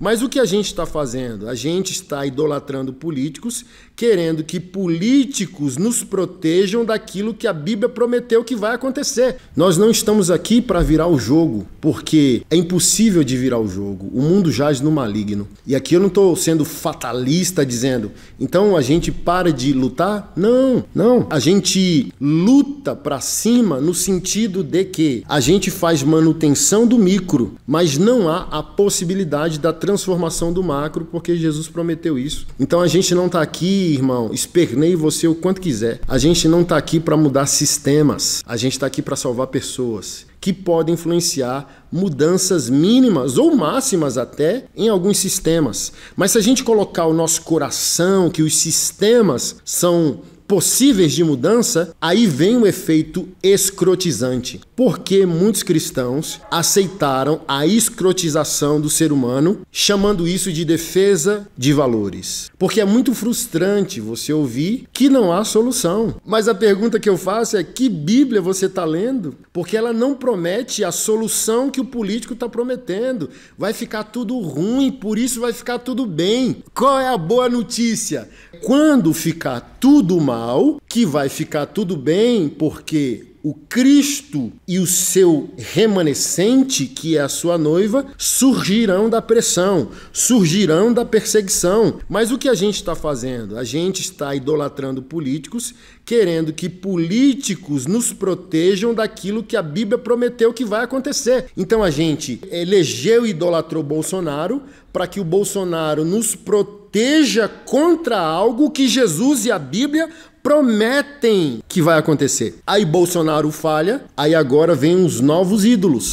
Mas o que a gente está fazendo? A gente está idolatrando políticos, querendo que políticos nos protejam daquilo que a Bíblia prometeu que vai acontecer. Nós não estamos aqui para virar o jogo, porque é impossível de virar o jogo. O mundo jaz no maligno. E aqui eu não estou sendo fatalista dizendo, então a gente para de lutar? Não, não. A gente luta para cima no sentido de que a gente faz manutenção do micro, mas não há a possibilidade da transformação do macro, porque Jesus prometeu isso. Então a gente não está aqui, irmão, espernei você o quanto quiser. A gente não está aqui para mudar sistemas, a gente está aqui para salvar pessoas que podem influenciar mudanças mínimas ou máximas até em alguns sistemas. Mas se a gente colocar o nosso coração que os sistemas são possíveis de mudança, aí vem o efeito escrotizante. Porque muitos cristãos aceitaram a escrotização do ser humano, chamando isso de defesa de valores. Porque é muito frustrante você ouvir que não há solução. Mas a pergunta que eu faço é: que Bíblia você está lendo? Porque ela não promete a solução que o político está prometendo. Vai ficar tudo ruim, por isso vai ficar tudo bem. Qual é a boa notícia? quando ficar tudo mal, que vai ficar tudo bem, porque o Cristo e o seu remanescente, que é a sua noiva, surgirão da pressão, surgirão da perseguição. Mas o que a gente está fazendo? A gente está idolatrando políticos, querendo que políticos nos protejam daquilo que a Bíblia prometeu que vai acontecer. Então a gente elegeu e idolatrou Bolsonaro para que o Bolsonaro nos proteja proteja contra algo que Jesus e a Bíblia prometem que vai acontecer. Aí Bolsonaro falha, aí agora vem uns novos ídolos.